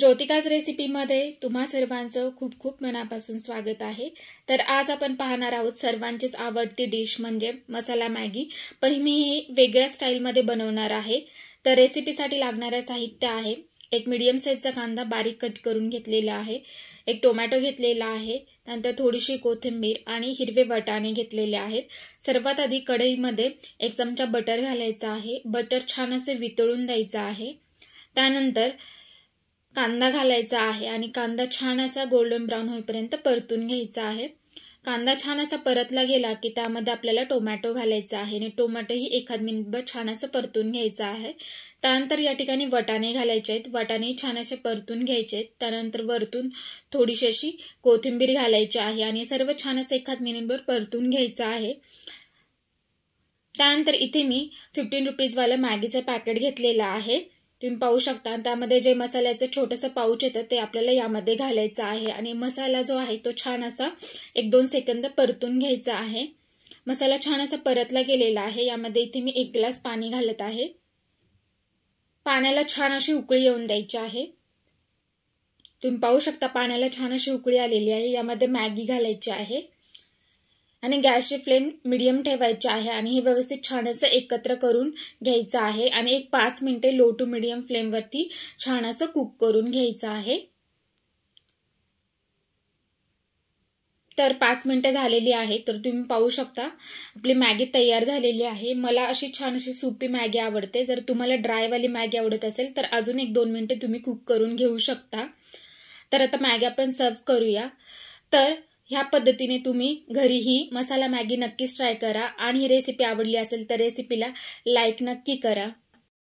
ज्योतिकाज रेसिपीमध्ये तुम्हा सर्वांचं खूप खूप मनापासून स्वागत आहे तर आज आपण पाहणार आहोत सर्वांचीच आवडती डिश म्हणजे मसाला मॅगी पण मी हे वेगळ्या स्टाईलमध्ये बनवणार आहे तर रेसिपीसाठी लागणारं साहित्य आहे एक मीडियम साईजचा कांदा बारीक कट करून घेतलेला आहे एक टोमॅटो घेतलेला आहे त्यानंतर थोडीशी कोथिंबीर आणि हिरवे वटाणे घेतलेले आहेत सर्वात आधी कढईमध्ये एक चमचा बटर घालायचा आहे बटर छान असे वितळून द्यायचं आहे त्यानंतर कांदा घालायचा आहे आणि कांदा छान असा गोल्डन ब्राऊन होईपर्यंत परतून घ्यायचा आहे कांदा छान असा परतला गेला की त्यामध्ये आपल्याला टोमॅटो घालायचा आहे आणि टोमॅटोही एखाद मिनिटभर छान असं परतून घ्यायचा आहे त्यानंतर या ठिकाणी वटाणे घालायचे आहेत वटाणेही छान असे परतून घ्यायचे आहेत त्यानंतर वरतून थोडीशी अशी कोथिंबीर घालायची आहे आणि सर्व छान असं एखाद मिनिटभर परतून घ्यायचं आहे त्यानंतर इथे मी फिफ्टीन रुपीजवालं मॅगीचं पॅकेट घेतलेलं आहे तुम्ही पाहू शकता आणि त्यामध्ये जे मसाल्याचं छोटंसं पाऊच येतं ते आपल्याला यामध्ये घालायचं आहे आणि मसाला जो आहे तो छान असा एक दोन सेकंद परतून घ्यायचा आहे मसाला छान असा परतला गेलेला आहे यामध्ये इथे मी एक ग्लास पाणी घालत आहे पाण्याला छान अशी उकळी येऊन द्यायची आहे तुम्ही पाहू शकता पाण्याला छान अशी उकळी आलेली आहे यामध्ये मॅगी घालायची आहे आणि गॅसची फ्लेम मिडियम ठेवायची आहे आणि हे व्यवस्थित छान असं एकत्र करून घ्यायचं आहे आणि एक पाच मिनटे लो टू मिडियम फ्लेमवरती छान असं कुक करून घ्यायचं आहे तर पाच मिनटं झालेली आहे तर तुम्ही पाहू शकता आपली मॅगी तयार झालेली आहे मला अशी छान अशी सुपी मॅगी आवडते जर तुम्हाला ड्रायवाली मॅगी आवडत असेल तर अजून एक दोन मिनटं तुम्ही कुक करून घेऊ शकता तर आता मॅगी आपण सर्व करूया तर ह्या पद्धतीने तुम्ही घरीही मसाला मॅगी नक्कीच ट्राय करा आणि ही रेसिपी आवडली असेल तर रेसिपीला लाईक नक्की करा